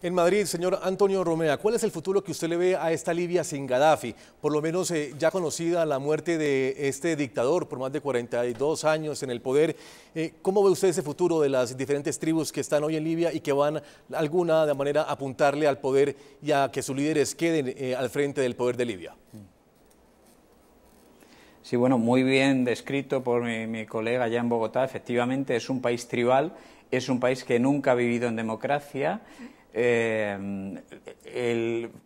En Madrid, señor Antonio Romea, ¿cuál es el futuro que usted le ve a esta Libia sin Gaddafi? Por lo menos eh, ya conocida la muerte de este dictador por más de 42 años en el poder. Eh, ¿Cómo ve usted ese futuro de las diferentes tribus que están hoy en Libia y que van alguna de manera a apuntarle al poder y a que sus líderes queden eh, al frente del poder de Libia? Sí, bueno, muy bien descrito por mi, colega ya en Bogotá. Efectivamente, es un país tribal, es un país que nunca ha vivido en democracia eh,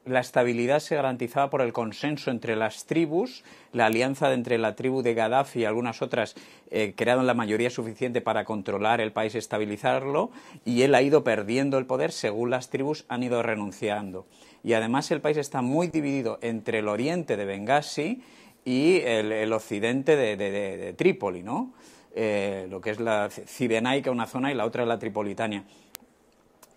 la estabilidad se garantizaba por el consenso entre las tribus, la alianza entre la tribu de Gaddafi y algunas otras eh, crearon la mayoría suficiente para controlar el país, y estabilizarlo, y él ha ido perdiendo el poder según las tribus han ido renunciando. Y además el país está muy dividido entre el oriente de Benghazi y el, occidente de, Trípoli, ¿no? Eh, lo que es la es una zona, y la otra la Tripolitania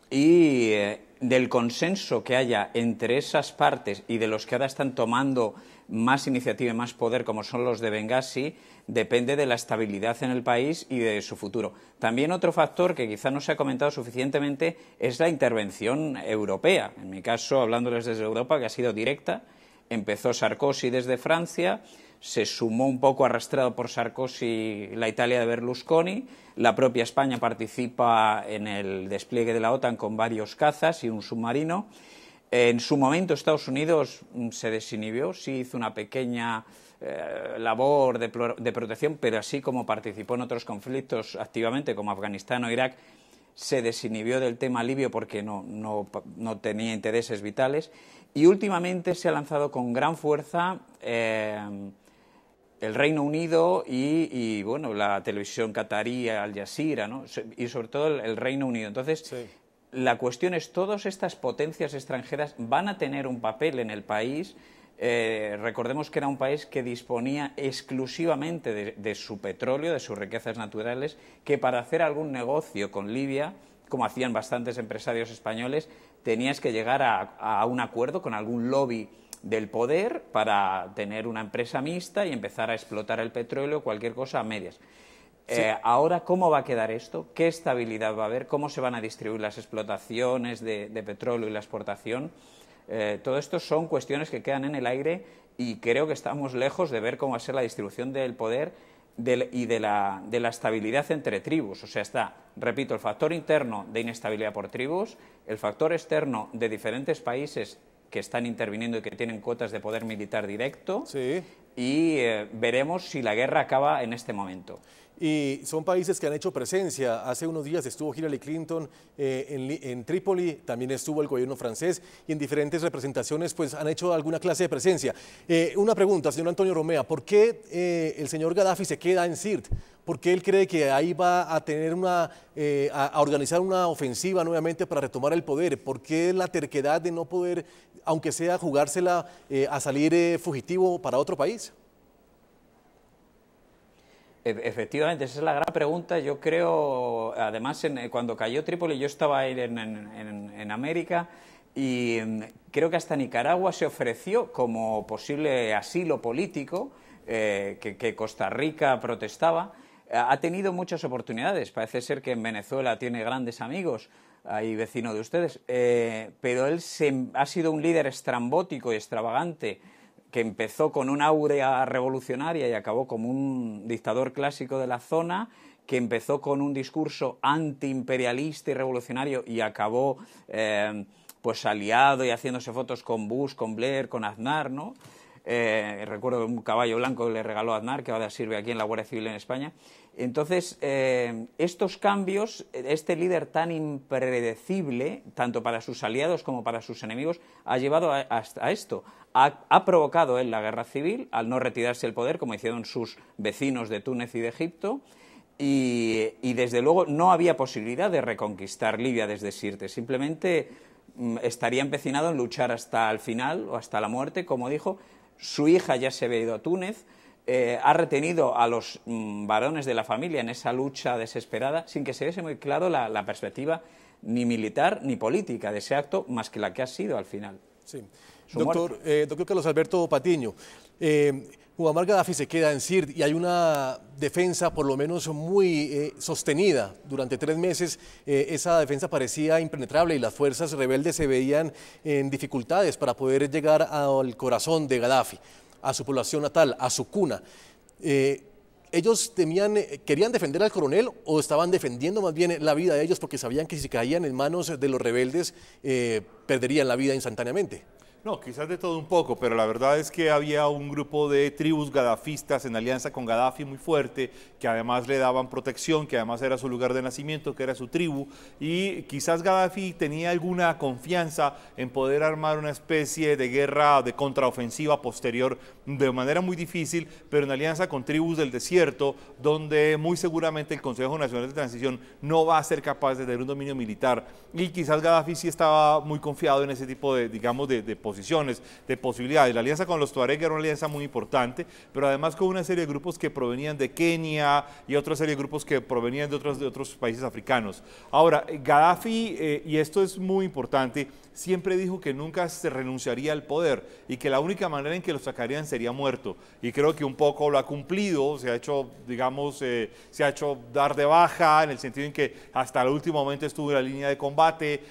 y eh, del consenso que haya entre esas partes y de los que ahora están tomando más iniciativa y más poder, como son los de Benghazi, depende de la estabilidad en el país y de su futuro. También otro factor que quizá no se ha comentado suficientemente es la intervención europea. En mi caso, hablándoles desde Europa, que ha sido directa empezó Sarkozy desde Francia, se sumó un poco arrastrado por Sarkozy la Italia de Berlusconi, la propia España participa en el despliegue de la OTAN con varios cazas y un submarino. En su momento Estados Unidos mm, se desinhibió, sí hizo una pequeña eh, labor de, de protección, pero así como participó en otros conflictos activamente como Afganistán o Irak, se desinhibió del tema libio porque no, tenía intereses vitales y últimamente se ha lanzado con gran fuerza eh, el Reino Unido y, bueno, la televisión qatarí, Al Jazeera, y sobre todo el, Reino Unido. Entonces, la cuestión es, ¿todas estas potencias extranjeras van a tener un papel en el país? Eh, recordemos que era un país que disponía exclusivamente de, su petróleo, de sus riquezas naturales, que para hacer algún negocio con Libia, como hacían bastantes empresarios españoles, tenías que llegar a, un acuerdo con algún lobby del poder para tener una empresa mixta y empezar a explotar el petróleo, o cualquier cosa a medias. Eh, ahora, ¿cómo va a quedar esto? ¿Qué estabilidad va a haber? ¿Cómo se van a distribuir las explotaciones de petróleo y la exportación? Eh, todo esto son cuestiones que quedan en el aire y creo que estamos lejos de ver cómo va a ser la distribución del poder y de la, de la, estabilidad entre tribus. O sea, está, repito, el factor interno de inestabilidad por tribus, el factor externo de diferentes países que están interviniendo y que tienen cuotas de poder militar directo, y eh, veremos si la guerra acaba en este momento. Y son países que han hecho presencia. Hace unos días estuvo Hillary Clinton eh, en, Trípoli, también estuvo el gobierno francés y en diferentes representaciones pues, han hecho alguna clase de presencia. Eh, una pregunta, señor Antonio Romea, ¿por qué eh, el señor Gaddafi se queda en Sirte? ¿Por qué él cree que ahí va a tener una, a organizar una ofensiva nuevamente para retomar el poder? ¿Por qué la terquedad de no poder, aunque sea jugársela a salir fugitivo para otro país? Efectivamente, esa es la gran pregunta. Yo creo, además, eh, cuando cayó Trípoli, yo estaba ahí en, América y mm, creo que hasta Nicaragua se ofreció como posible asilo político, eh, que, Costa Rica protestaba. Ha tenido muchas oportunidades. Parece ser que en Venezuela tiene grandes amigos, ahí vecino de ustedes. Eh, pero él ha sido un líder estrambótico y extravagante que empezó con una áurea revolucionaria y acabó como un dictador clásico de la zona, que empezó con un discurso antiimperialista y revolucionario y acabó eh, pues aliado y haciéndose fotos con Bush, con Blair, con Aznar, ¿no? Eh, recuerdo un caballo blanco que le regaló Aznar, que ahora sirve aquí en la Guardia Civil en España. Entonces, eh, estos cambios, este líder tan impredecible, tanto para sus aliados como para sus enemigos, ha llevado a, hasta esto. Ha, provocado él la guerra civil al no retirarse el poder, como hicieron sus vecinos de Túnez y de Egipto, y, desde luego no había posibilidad de reconquistar Libia desde Sirte. Simplemente mm, estaría empecinado en luchar hasta el final o hasta la muerte, como dijo. Su hija ya se había ido a Túnez eh, ha retenido a los mm, varones de la familia en esa lucha desesperada sin que se viese muy claro la, perspectiva ni militar ni política de ese acto más que la que ha sido al final. Sí. Eh, doctor, Carlos Alberto Patiño, eh, Gaddafi se queda en Sirte y hay una defensa por lo menos muy eh, sostenida. Durante tres meses esa defensa parecía impenetrable y las fuerzas rebeldes se veían en dificultades para poder llegar al corazón de Gaddafi a su población natal, a su cuna. Eh, ellos temían, eh, querían defender al coronel o estaban defendiendo más bien la vida de ellos porque sabían que si caían en manos de los rebeldes eh, perderían la vida instantáneamente. No, quizás de todo un poco, pero la verdad es que había un grupo de tribus gadafistas en alianza con Gaddafi muy fuerte, que además le daban protección, que además era su lugar de nacimiento, que era su tribu, y quizás Gaddafi tenía alguna confianza en poder armar una especie de guerra de contraofensiva posterior de manera muy difícil, pero en alianza con tribus del desierto, donde muy seguramente el Consejo Nacional de Transición no va a ser capaz de tener un dominio militar, y quizás Gaddafi sí estaba muy confiado en ese tipo de, digamos, de, posiciones, de posibilidades. La alianza con los Tuareg era una alianza muy importante, pero además con una serie de grupos que provenían de Kenia y otra serie de grupos que provenían de otros, de otros países africanos. Ahora, eh, Gaddafi, eh, y esto es muy importante, siempre dijo que nunca se renunciaría al poder y que la única manera en que lo sacarían sería muerto. Y creo que un poco lo ha cumplido, se ha hecho, digamos, eh, se ha hecho dar de baja en el sentido en que hasta el último momento estuvo en la línea de combate,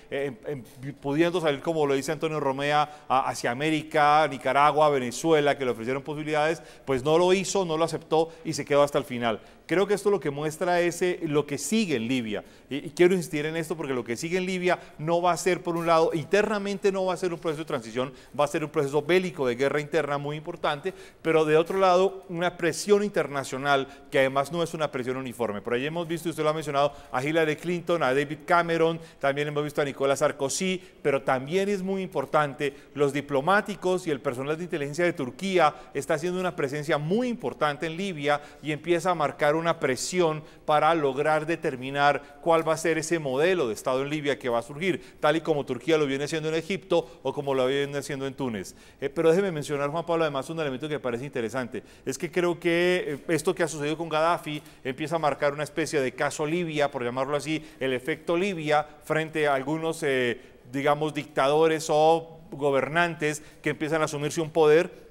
pudiendo salir, como lo dice Antonio Romea, hacia América, Nicaragua, Venezuela, que le ofrecieron posibilidades, pues no lo hizo, no lo aceptó y se quedó hasta el final. Creo que esto lo que muestra es eh, lo que sigue en Libia. Y, quiero insistir en esto porque lo que sigue en Libia no va a ser, por un lado, internamente no va a ser un proceso de transición, va a ser un proceso bélico de guerra interna muy importante, pero de otro lado, una presión internacional que además no es una presión uniforme. Por ahí hemos visto, usted lo ha mencionado, a Hillary Clinton, a David Cameron, también hemos visto a Nicolás Sarkozy, pero también es muy importante los diplomáticos y el personal de inteligencia de Turquía está haciendo una presencia muy importante en Libia y empieza a marcar una presión para lograr determinar cuál va a ser ese modelo de Estado en Libia que va a surgir, tal y como Turquía lo viene haciendo en Egipto o como lo viene haciendo en Túnez. Eh, pero déjeme mencionar, Juan Pablo, además un elemento que parece interesante. Es que creo que eh, esto que ha sucedido con Gaddafi empieza a marcar una especie de caso Libia, por llamarlo así, el efecto Libia frente a algunos, eh, digamos, dictadores o gobernantes que empiezan a asumirse un poder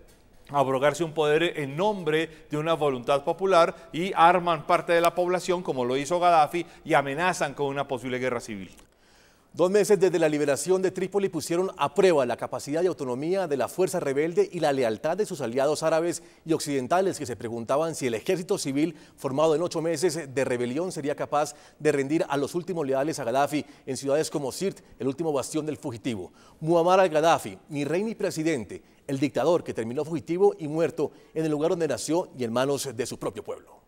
abrogarse un poder en nombre de una voluntad popular y arman parte de la población, como lo hizo Gaddafi, y amenazan con una posible guerra civil. Dos meses desde la liberación de Trípoli pusieron a prueba la capacidad y autonomía de la fuerza rebelde y la lealtad de sus aliados árabes y occidentales que se preguntaban si el ejército civil formado en ocho meses de rebelión sería capaz de rendir a los últimos leales a Gaddafi en ciudades como Sirte, el último bastión del fugitivo. Muammar al-Gaddafi, ni rey ni presidente, el dictador que terminó fugitivo y muerto en el lugar donde nació y en manos de su propio pueblo.